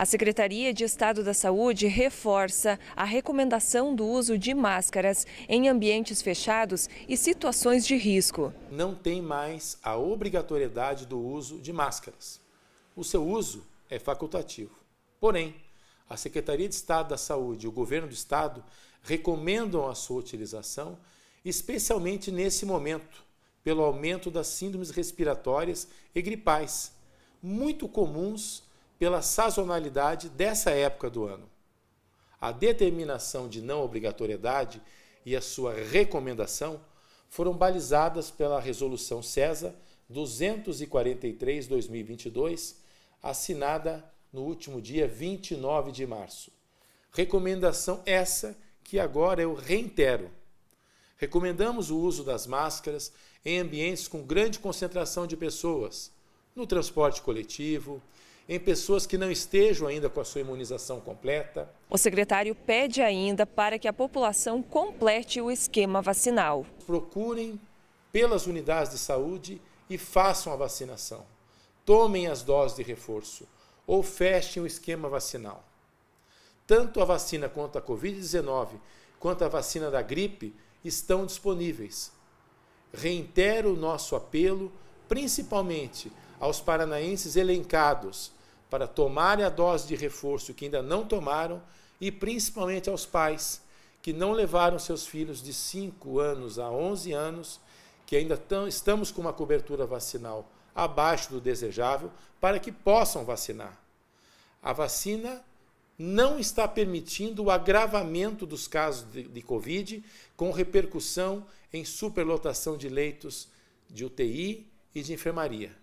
A Secretaria de Estado da Saúde reforça a recomendação do uso de máscaras em ambientes fechados e situações de risco. Não tem mais a obrigatoriedade do uso de máscaras. O seu uso é facultativo. Porém, a Secretaria de Estado da Saúde e o governo do estado recomendam a sua utilização, especialmente nesse momento, pelo aumento das síndromes respiratórias e gripais, muito comuns pela sazonalidade dessa época do ano. A determinação de não obrigatoriedade e a sua recomendação foram balizadas pela Resolução CESA 243-2022, assinada no último dia 29 de março. Recomendação essa que agora eu reitero. Recomendamos o uso das máscaras em ambientes com grande concentração de pessoas, no transporte coletivo, em pessoas que não estejam ainda com a sua imunização completa. O secretário pede ainda para que a população complete o esquema vacinal. Procurem pelas unidades de saúde e façam a vacinação. Tomem as doses de reforço ou fechem o esquema vacinal. Tanto a vacina contra a Covid-19 quanto a vacina da gripe estão disponíveis. Reitero o nosso apelo, principalmente aos paranaenses elencados para tomarem a dose de reforço que ainda não tomaram e principalmente aos pais que não levaram seus filhos de 5 anos a 11 anos, que ainda tão, estamos com uma cobertura vacinal abaixo do desejável, para que possam vacinar. A vacina não está permitindo o agravamento dos casos de, de Covid, com repercussão em superlotação de leitos de UTI e de enfermaria.